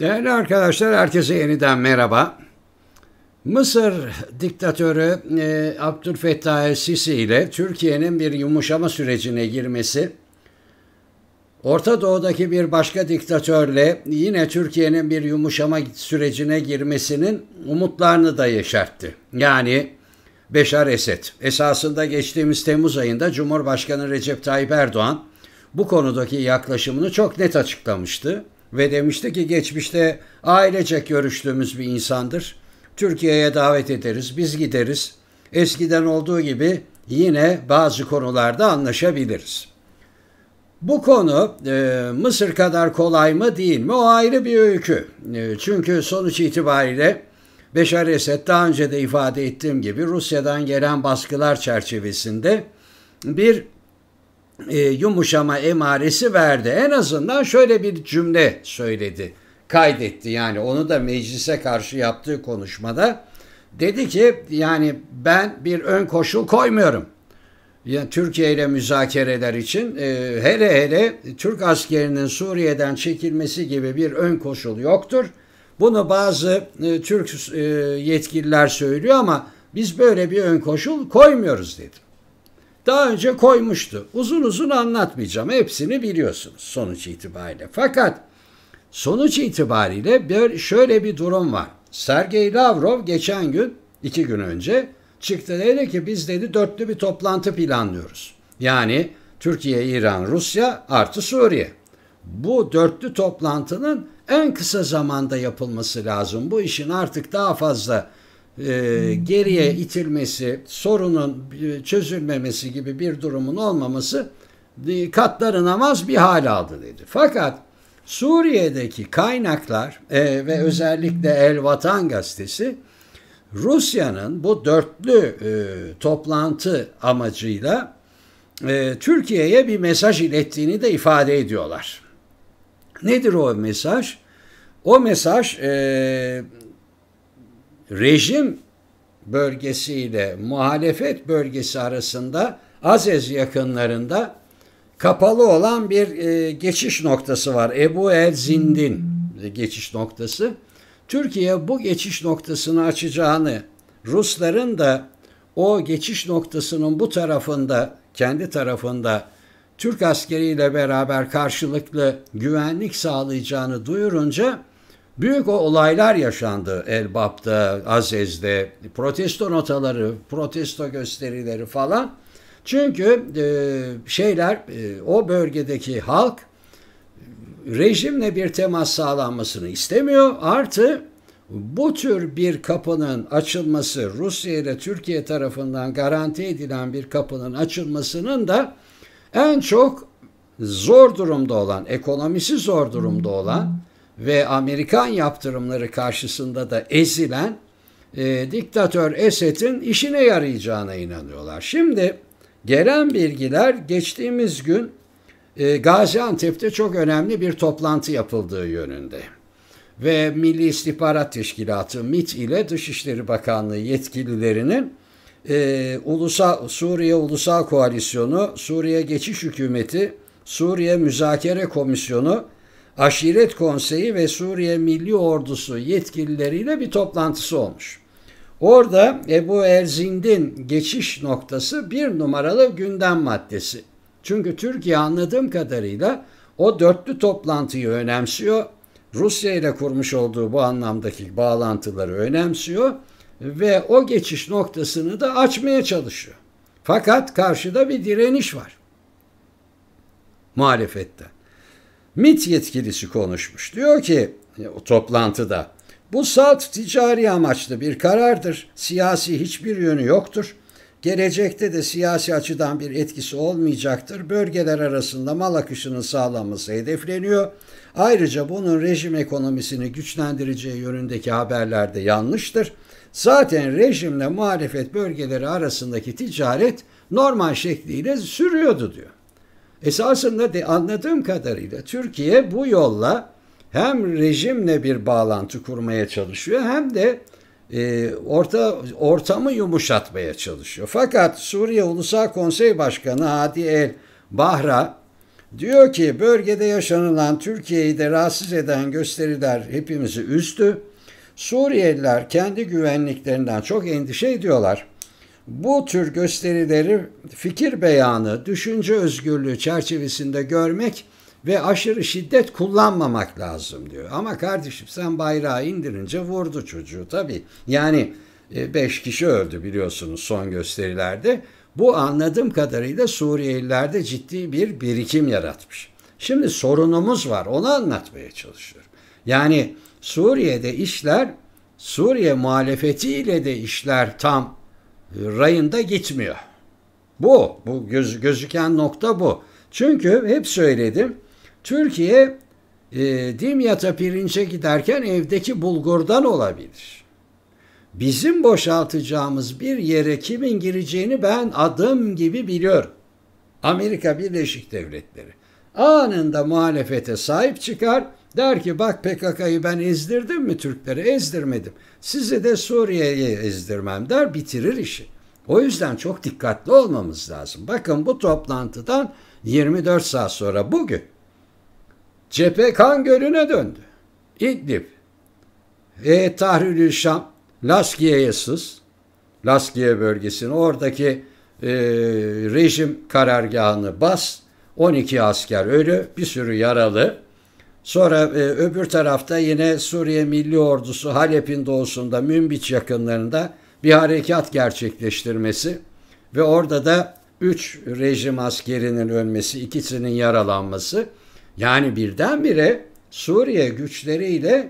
Değerli arkadaşlar, herkese yeniden merhaba. Mısır diktatörü e, Abdülfettah el-Sisi ile Türkiye'nin bir yumuşama sürecine girmesi, Orta Doğu'daki bir başka diktatörle yine Türkiye'nin bir yumuşama sürecine girmesinin umutlarını da yeşertti. Yani Beşar Esed. Esasında geçtiğimiz Temmuz ayında Cumhurbaşkanı Recep Tayyip Erdoğan bu konudaki yaklaşımını çok net açıklamıştı ve demişti ki geçmişte ailecek görüştüğümüz bir insandır. Türkiye'ye davet ederiz, biz gideriz. Eskiden olduğu gibi yine bazı konularda anlaşabiliriz. Bu konu e, Mısır kadar kolay mı değil mi o ayrı bir öykü. E, çünkü sonuç itibariyle Beşar Esed daha önce de ifade ettiğim gibi Rusya'dan gelen baskılar çerçevesinde bir e, yumuşama emaresi verdi. En azından şöyle bir cümle söyledi, kaydetti yani onu da meclise karşı yaptığı konuşmada. Dedi ki yani ben bir ön koşul koymuyorum. Yani Türkiye ile müzakereler için e, hele hele Türk askerinin Suriye'den çekilmesi gibi bir ön koşul yoktur. Bunu bazı e, Türk e, yetkililer söylüyor ama biz böyle bir ön koşul koymuyoruz dedi daha önce koymuştu. Uzun uzun anlatmayacağım. Hepsini biliyorsunuz sonuç itibariyle. Fakat sonuç itibariyle bir şöyle bir durum var. Sergey Lavrov geçen gün, iki gün önce çıktı dedi ki biz dedi dörtlü bir toplantı planlıyoruz. Yani Türkiye, İran, Rusya artı Suriye. Bu dörtlü toplantının en kısa zamanda yapılması lazım. Bu işin artık daha fazla e, geriye itilmesi, sorunun e, çözülmemesi gibi bir durumun olmaması e, namaz bir hal aldı dedi. Fakat Suriye'deki kaynaklar e, ve özellikle El Vatan gazetesi Rusya'nın bu dörtlü e, toplantı amacıyla e, Türkiye'ye bir mesaj ilettiğini de ifade ediyorlar. Nedir o mesaj? O mesaj e, rejim bölgesiyle muhalefet bölgesi arasında Azez yakınlarında kapalı olan bir e, geçiş noktası var. Ebu El Zindin geçiş noktası. Türkiye bu geçiş noktasını açacağını, Rusların da o geçiş noktasının bu tarafında, kendi tarafında Türk askeriyle beraber karşılıklı güvenlik sağlayacağını duyurunca Büyük o olaylar yaşandı Elbap'ta, Azez'de. Protesto notaları, protesto gösterileri falan. Çünkü e, şeyler e, o bölgedeki halk e, rejimle bir temas sağlanmasını istemiyor. Artı bu tür bir kapının açılması Rusya ile Türkiye tarafından garanti edilen bir kapının açılmasının da en çok zor durumda olan, ekonomisi zor durumda olan ve Amerikan yaptırımları karşısında da ezilen e, diktatör Esed'in işine yarayacağına inanıyorlar. Şimdi gelen bilgiler geçtiğimiz gün e, Gaziantep'te çok önemli bir toplantı yapıldığı yönünde. Ve Milli İstihbarat Teşkilatı MIT ile Dışişleri Bakanlığı yetkililerinin e, Ulusa, Suriye Ulusal Koalisyonu, Suriye Geçiş Hükümeti, Suriye Müzakere Komisyonu Aşiret Konseyi ve Suriye Milli Ordusu yetkilileriyle bir toplantısı olmuş. Orada Ebu Erzind'in geçiş noktası bir numaralı gündem maddesi. Çünkü Türkiye anladığım kadarıyla o dörtlü toplantıyı önemsiyor. Rusya ile kurmuş olduğu bu anlamdaki bağlantıları önemsiyor ve o geçiş noktasını da açmaya çalışıyor. Fakat karşıda bir direniş var muhalefette. MIT yetkilisi konuşmuş. Diyor ki e, o toplantıda bu salt ticari amaçlı bir karardır. Siyasi hiçbir yönü yoktur. Gelecekte de siyasi açıdan bir etkisi olmayacaktır. Bölgeler arasında mal akışının sağlanması hedefleniyor. Ayrıca bunun rejim ekonomisini güçlendireceği yönündeki haberler de yanlıştır. Zaten rejimle muhalefet bölgeleri arasındaki ticaret normal şekliyle sürüyordu diyor. Esasında de anladığım kadarıyla Türkiye bu yolla hem rejimle bir bağlantı kurmaya çalışıyor hem de e, orta ortamı yumuşatmaya çalışıyor. Fakat Suriye Ulusal Konsey Başkanı Hadi El Bahra diyor ki bölgede yaşanılan Türkiye'yi de rahatsız eden gösteriler hepimizi üzdü. Suriyeliler kendi güvenliklerinden çok endişe ediyorlar. Bu tür gösterileri fikir beyanı, düşünce özgürlüğü çerçevesinde görmek ve aşırı şiddet kullanmamak lazım diyor. Ama kardeşim sen bayrağı indirince vurdu çocuğu tabii. Yani 5 e, kişi öldü biliyorsunuz son gösterilerde. Bu anladığım kadarıyla Suriyelilerde ciddi bir birikim yaratmış. Şimdi sorunumuz var onu anlatmaya çalışıyorum. Yani Suriye'de işler Suriye muhalefetiyle de işler tam rayında gitmiyor. Bu, bu göz, gözüken nokta bu. Çünkü hep söyledim, Türkiye e, dimyata pirince giderken evdeki bulgurdan olabilir. Bizim boşaltacağımız bir yere kimin gireceğini ben adım gibi biliyorum. Amerika Birleşik Devletleri anında muhalefete sahip çıkar, Der ki bak PKK'yı ben ezdirdim mi Türkleri? Ezdirmedim. Sizi de Suriye'ye ezdirmem der bitirir işi. O yüzden çok dikkatli olmamız lazım. Bakın bu toplantıdan 24 saat sonra bugün cephe kan gölüne döndü. İdlib, e, tahrir Şam, Laskiye'ye sız, Laskiye bölgesini oradaki e, rejim karargahını bas, 12 asker ölü, bir sürü yaralı, Sonra e, öbür tarafta yine Suriye Milli Ordusu Halep'in doğusunda Münbiç yakınlarında bir harekat gerçekleştirmesi ve orada da 3 rejim askerinin ölmesi, ikisinin yaralanması. Yani birdenbire Suriye güçleriyle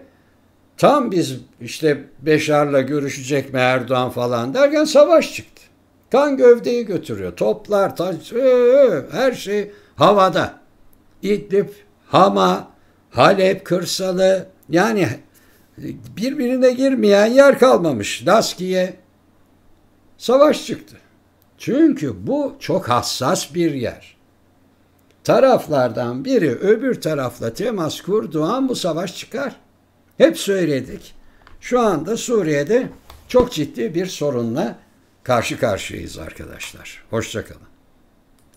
tam biz işte Beşar'la görüşecek mi Erdoğan falan derken savaş çıktı. Kan gövdeyi götürüyor. Toplar, taş, her şey havada. İdlib, Hama, Halep, Kırsalı yani birbirine girmeyen yer kalmamış. Daskiye savaş çıktı. Çünkü bu çok hassas bir yer. Taraflardan biri öbür tarafla temas kurduğu an bu savaş çıkar. Hep söyledik. Şu anda Suriye'de çok ciddi bir sorunla karşı karşıyayız arkadaşlar. Hoşçakalın.